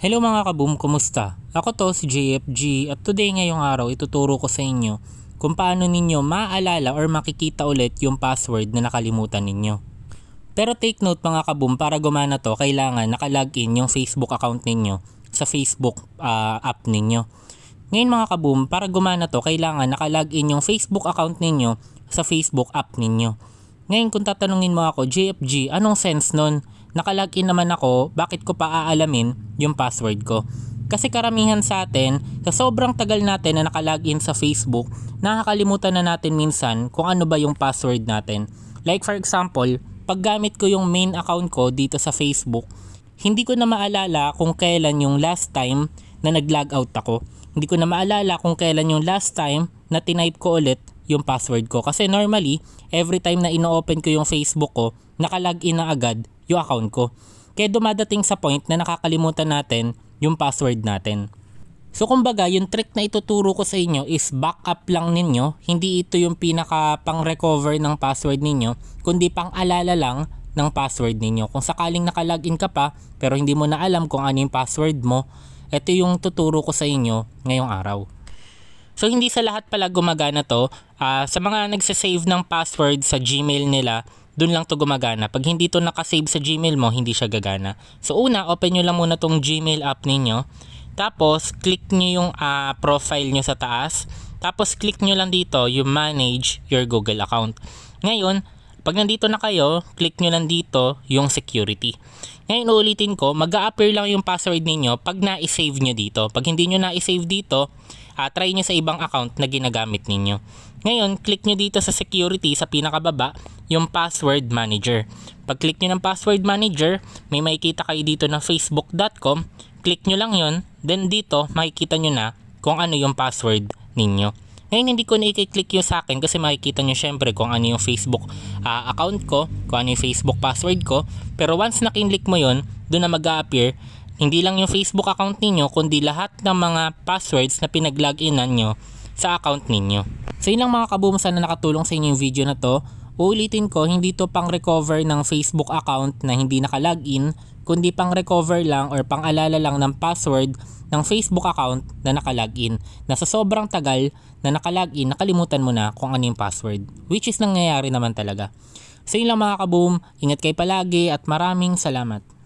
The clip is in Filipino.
Hello mga kaboom, kumusta? Ako to si JFG at today ngayong araw ituturo ko sa inyo kung paano ninyo maaalala or makikita ulit yung password na nakalimutan ninyo. Pero take note mga kaboom, para gumana to kailangan nakalagin yung Facebook account ninyo sa Facebook uh, app ninyo. Ngayon mga kaboom, para gumana to kailangan nakalagin yung Facebook account ninyo sa Facebook app ninyo. Ngayon kung tatanungin mo ako, JFG, anong sense nun? nakalagin naman ako, bakit ko pa aalamin yung password ko? Kasi karamihan sa atin, sa sobrang tagal natin na nakalagin sa Facebook, nakakalimutan na natin minsan kung ano ba yung password natin. Like for example, pag gamit ko yung main account ko dito sa Facebook, hindi ko na maalala kung kailan yung last time na nag-log out ako. Hindi ko na maalala kung kailan yung last time na tinype ko ulit yung password ko. Kasi normally, every time na ino-open ko yung Facebook ko, nakalagin na agad yung account ko. Kaya dumadating sa point na nakakalimutan natin yung password natin. So kumbaga, yung trick na ituturo ko sa inyo is backup lang ninyo. Hindi ito yung pinaka pang-recover ng password ninyo, kundi pang-alala lang ng password ninyo. Kung sakaling nakalagin ka pa, pero hindi mo na alam kung ano yung password mo, ito yung tuturo ko sa inyo ngayong araw. So hindi sa lahat pala gumagana to. Uh, sa mga nagsasave ng password sa Gmail nila, doon lang to gumagana. Pag hindi to nakasave sa Gmail mo, hindi siya gagana. So una, open nyo lang muna tong Gmail app ninyo. Tapos, click nyo yung uh, profile nyo sa taas. Tapos, click nyo lang dito, you manage your Google account. Ngayon, pag nandito na kayo, click nyo lang dito yung security. Ngayon ulitin ko, mag appear lang yung password ninyo pag na-save nyo dito. Pag hindi nyo na-save dito, uh, try nyo sa ibang account na ginagamit ninyo. Ngayon, click nyo dito sa security sa pinakababa, yung password manager. Pag click nyo ng password manager, may makikita kayo dito na facebook.com. Click nyo lang yon then dito makikita nyo na kung ano yung password ninyo. Ngayon hindi ko na i-click yung sa akin kasi makikita nyo syempre kung ano yung Facebook uh, account ko, kung ano yung Facebook password ko. Pero once na kinlik mo yon doon na mag-appear hindi lang yung Facebook account ninyo kundi lahat ng mga passwords na pinag-loginan nyo sa account ninyo. So yun lang mga kabumusan na nakatulong sa inyo yung video na to. Uulitin ko, hindi to pang recover ng Facebook account na hindi nakalagin kundi pang recover lang or pang alala lang ng password ng Facebook account na nakalagin na sa sobrang tagal na nakalagin nakalimutan mo na kung ano yung password which is nangyayari naman talaga. So yun lang mga kaboom, ingat kayo palagi at maraming salamat.